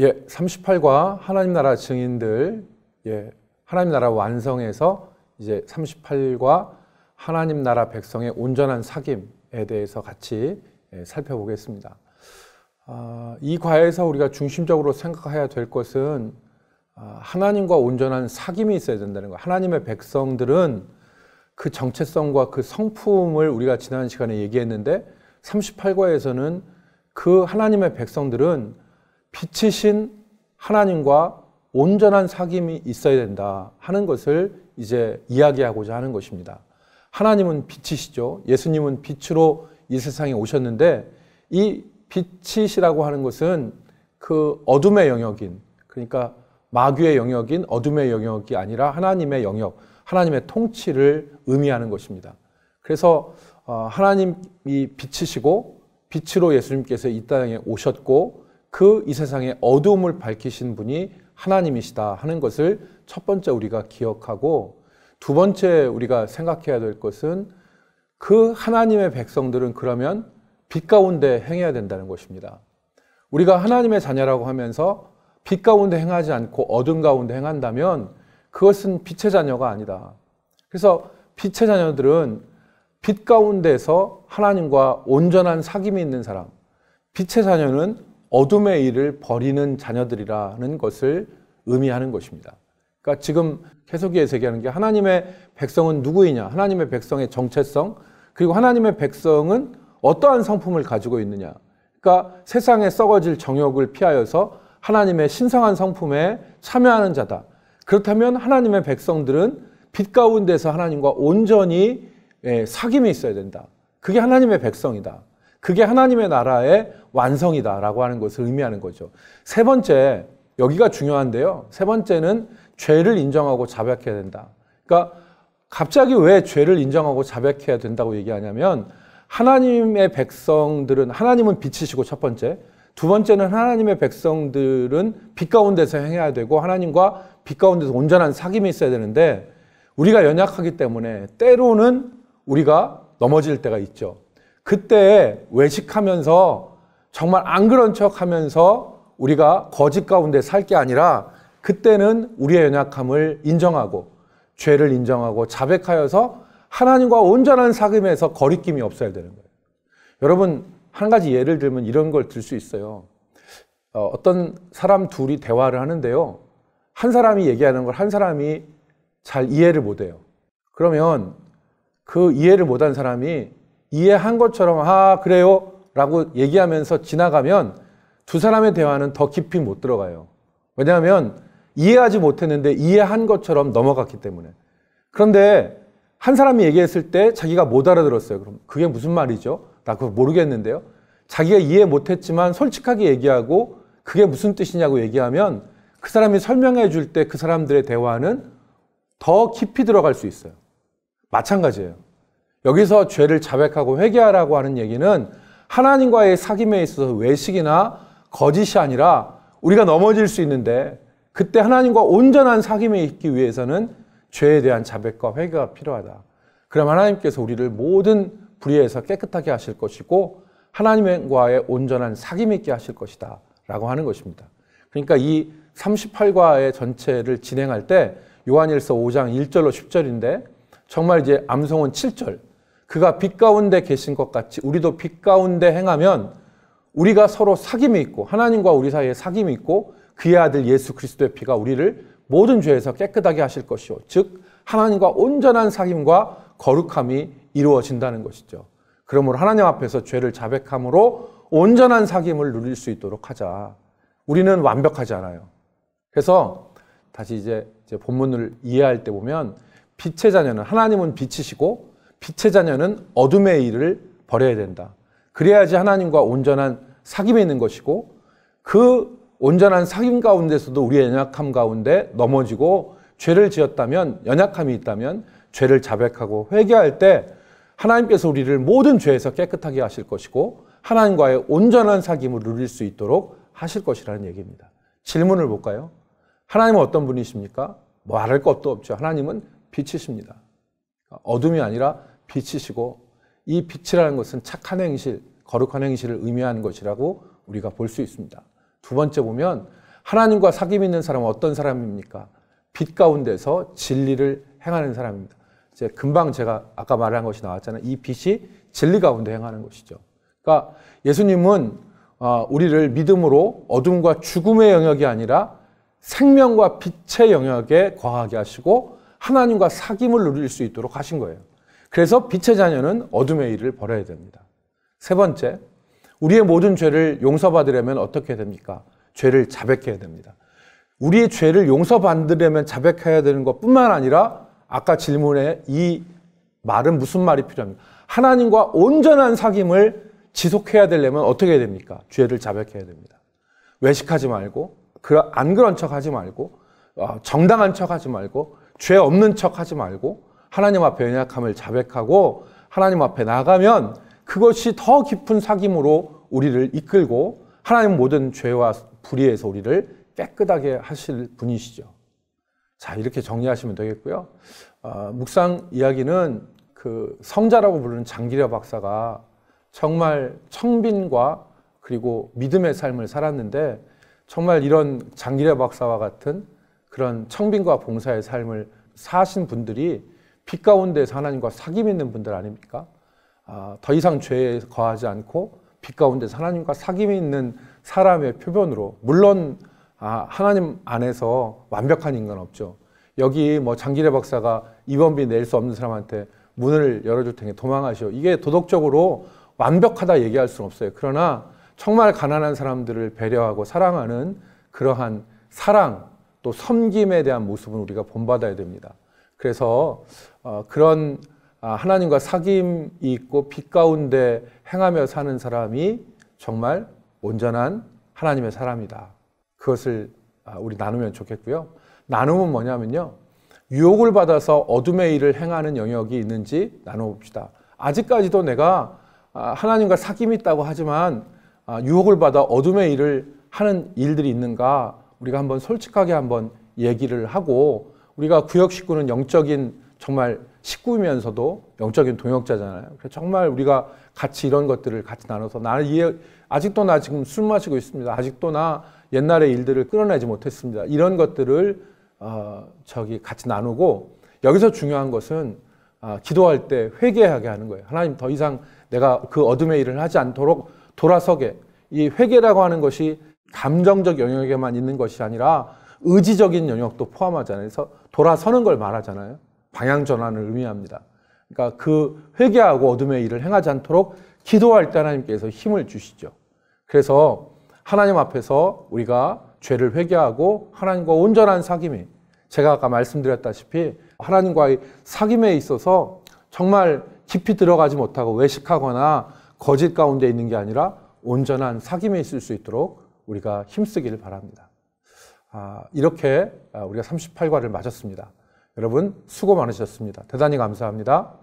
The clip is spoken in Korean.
예, 38과 하나님 나라 증인들, 예, 하나님 나라 완성에서 이제 38과 하나님 나라 백성의 온전한 사귐에 대해서 같이 예, 살펴보겠습니다. 아, 이 과에서 우리가 중심적으로 생각해야 될 것은 아, 하나님과 온전한 사귐이 있어야 된다는 거예요. 하나님의 백성들은 그 정체성과 그 성품을 우리가 지난 시간에 얘기했는데 38과에서는 그 하나님의 백성들은 빛이신 하나님과 온전한 사귐이 있어야 된다 하는 것을 이제 이야기하고자 하는 것입니다. 하나님은 빛이시죠. 예수님은 빛으로 이 세상에 오셨는데 이 빛이시라고 하는 것은 그 어둠의 영역인 그러니까 마귀의 영역인 어둠의 영역이 아니라 하나님의 영역, 하나님의 통치를 의미하는 것입니다. 그래서 어, 하나님이 빛이시고 빛으로 예수님께서 이 땅에 오셨고 그이 세상의 어두움을 밝히신 분이 하나님이시다 하는 것을 첫 번째 우리가 기억하고 두 번째 우리가 생각해야 될 것은 그 하나님의 백성들은 그러면 빛 가운데 행해야 된다는 것입니다. 우리가 하나님의 자녀라고 하면서 빛 가운데 행하지 않고 어둠 가운데 행한다면 그것은 빛의 자녀가 아니다. 그래서 빛의 자녀들은 빛 가운데서 하나님과 온전한 사귐이 있는 사람, 빛의 자녀는 어둠의 일을 버리는 자녀들이라는 것을 의미하는 것입니다. 그러니까 지금 계속해서 얘기하는 게 하나님의 백성은 누구이냐, 하나님의 백성의 정체성, 그리고 하나님의 백성은 어떠한 성품을 가지고 있느냐. 그러니까 세상에 썩어질 정욕을 피하여서 하나님의 신성한 성품에 참여하는 자다. 그렇다면 하나님의 백성들은 빛 가운데서 하나님과 온전히 예, 사귐이 있어야 된다. 그게 하나님의 백성이다. 그게 하나님의 나라의 완성이다라고 하는 것을 의미하는 거죠. 세 번째, 여기가 중요한데요. 세 번째는 죄를 인정하고 자백해야 된다. 그러니까 갑자기 왜 죄를 인정하고 자백해야 된다고 얘기하냐면 하나님의 백성들은 하나님은 빛이시고 첫 번째, 두 번째는 하나님의 백성들은 빛 가운데서 행해야 되고 하나님과 빛 가운데서 온전한 사귐이 있어야 되는데 우리가 연약하기 때문에 때로는 우리가 넘어질 때가 있죠. 그때 외식하면서 정말 안 그런 척 하면서 우리가 거짓 가운데 살 게 아니라 그때는 우리의 연약함을 인정하고 죄를 인정하고 자백하여서 하나님과 온전한 사귐에서 거리낌이 없어야 되는 거예요. 여러분 한 가지 예를 들면 이런 걸 들 수 있어요. 어, 떤 사람 둘이 대화를 하는데요. 한 사람이 얘기하는 걸 한 사람이 잘 이해를 못해요. 그러면 그 이해를 못한 사람이 이해한 것처럼 아 그래요 라고 얘기하면서 지나가면 두 사람의 대화는 더 깊이 못 들어가요. 왜냐하면 이해하지 못했는데 이해한 것처럼 넘어갔기 때문에. 그런데 한 사람이 얘기했을 때 자기가 못 알아들었어요. 그럼 그게 무슨 말이죠? 나 그거 모르겠는데요. 자기가 이해 못했지만 솔직하게 얘기하고 그게 무슨 뜻이냐고 얘기하면 그 사람이 설명해 줄 때 그 사람들의 대화는 더 깊이 들어갈 수 있어요. 마찬가지예요. 여기서 죄를 자백하고 회개하라고 하는 얘기는 하나님과의 사귐에 있어서 외식이나 거짓이 아니라 우리가 넘어질 수 있는데 그때 하나님과 온전한 사귐에 있기 위해서는 죄에 대한 자백과 회개가 필요하다. 그럼 하나님께서 우리를 모든 불의에서 깨끗하게 하실 것이고 하나님과의 온전한 사귐 있게 하실 것이다. 라고 하는 것입니다. 그러니까 이 38과의 전체를 진행할 때 요한일서 5장 1절로 10절인데 정말 이제 암송은 7절 그가 빛 가운데 계신 것 같이 우리도 빛 가운데 행하면 우리가 서로 사귐이 있고 하나님과 우리 사이에 사귐이 있고 그의 아들 예수 그리스도의 피가 우리를 모든 죄에서 깨끗하게 하실 것이요 즉 하나님과 온전한 사귐과 거룩함이 이루어진다는 것이죠. 그러므로 하나님 앞에서 죄를 자백함으로 온전한 사귐을 누릴 수 있도록 하자. 우리는 완벽하지 않아요. 그래서 다시 이제 본문을 이해할 때 보면 빛의 자녀는 하나님은 빛이시고 빛의 자녀는 어둠의 일을 버려야 된다. 그래야지 하나님과 온전한 사귐에 있는 것이고 그 온전한 사귐 가운데서도 우리의 연약함 가운데 넘어지고 죄를 지었다면 연약함이 있다면 죄를 자백하고 회개할 때 하나님께서 우리를 모든 죄에서 깨끗하게 하실 것이고 하나님과의 온전한 사귐을 누릴 수 있도록 하실 것이라는 얘기입니다. 질문을 볼까요? 하나님은 어떤 분이십니까? 말할 것도 없죠. 하나님은 빛이십니다. 그러니까 어둠이 아니라 빛이시고 이 빛이라는 것은 착한 행실, 거룩한 행실을 의미하는 것이라고 우리가 볼 수 있습니다. 두 번째 보면 하나님과 사귐 있는 사람은 어떤 사람입니까? 빛 가운데서 진리를 행하는 사람입니다. 이제 금방 제가 아까 말한 것이 나왔잖아요. 이 빛이 진리 가운데 행하는 것이죠. 그러니까 예수님은 어, 우리를 믿음으로 어둠과 죽음의 영역이 아니라 생명과 빛의 영역에 거하게 하시고 하나님과 사귐을 누릴 수 있도록 하신 거예요. 그래서 빛의 자녀는 어둠의 일을 벌어야 됩니다. 세 번째, 우리의 모든 죄를 용서받으려면 어떻게 됩니까? 죄를 자백해야 됩니다. 우리의 죄를 용서받으려면 자백해야 되는 것 뿐만 아니라 아까 질문에 이 말은 무슨 말이 필요합니까? 하나님과 온전한 사귐을 지속해야 되려면 어떻게 해야 됩니까? 죄를 자백해야 됩니다. 외식하지 말고, 안 그런 척 하지 말고, 어, 정당한 척 하지 말고, 죄 없는 척 하지 말고, 하나님 앞에 연약함을 자백하고 하나님 앞에 나가면 그것이 더 깊은 사귐으로 우리를 이끌고 하나님 모든 죄와 불의에서 우리를 깨끗하게 하실 분이시죠. 자, 이렇게 정리하시면 되겠고요. 어, 묵상 이야기는 그 성자라고 부르는 장기려 박사가 정말 청빈과 그리고 믿음의 삶을 살았는데 정말 이런 장기려 박사와 같은 그런 청빈과 봉사의 삶을 사신 분들이 빛 가운데서 하나님과 사귐 있는 분들 아닙니까? 아, 더 이상 죄에 거하지 않고 빛 가운데서 하나님과 사귐 있는 사람의 표변으로 물론 아, 하나님 안에서 완벽한 인간 없죠. 여기 뭐 장기래 박사가 입원비 낼 수 없는 사람한테 문을 열어줄 테니 도망하시오. 이게 도덕적으로 완벽하다 얘기할 수는 없어요. 그러나 정말 가난한 사람들을 배려하고 사랑하는 그러한 사랑 또 섬김에 대한 모습은 우리가 본받아야 됩니다. 그래서 어, 그런 아, 하나님과 사귐이 있고 빛 가운데 행하며 사는 사람이 정말 온전한 하나님의 사람이다. 그것을 아, 우리 나누면 좋겠고요. 나눔은 뭐냐면요. 유혹을 받아서 어둠의 일을 행하는 영역이 있는지 나눠봅시다. 아직까지도 내가 아, 하나님과 사귐이 있다고 하지만 유혹을 받아 어둠의 일을 하는 일들이 있는가 우리가 한번 솔직하게 한번 얘기를 하고 우리가 구역 식구는 영적인 정말 식구면서도 영적인 동역자잖아요. 그래서 정말 우리가 같이 이런 것들을 같이 나눠서 나는 이해, 아직도 나 지금 술 마시고 있습니다. 아직도 나 옛날의 일들을 끌어내지 못했습니다. 이런 것들을 어, 저기 같이 나누고 여기서 중요한 것은 어, 기도할 때 회개하게 하는 거예요. 하나님 더 이상 내가 그 어둠의 일을 하지 않도록 돌아서게 이 회개라고 하는 것이 감정적 영역에만 있는 것이 아니라 의지적인 영역도 포함하잖아요. 그래서 돌아서는 걸 말하잖아요. 방향 전환을 의미합니다. 그러니까 그 회개하고 어둠의 일을 행하지 않도록 기도할 때 하나님께서 힘을 주시죠. 그래서 하나님 앞에서 우리가 죄를 회개하고 하나님과 온전한 사귐이 제가 아까 말씀드렸다시피 하나님과의 사귐에 있어서 정말 깊이 들어가지 못하고 외식하거나 거짓 가운데 있는 게 아니라 온전한 사귐에 있을 수 있도록 우리가 힘쓰기를 바랍니다. 아, 이렇게 아, 우리가 38과를 마쳤습니다. 여러분 수고 많으셨습니다. 대단히 감사합니다.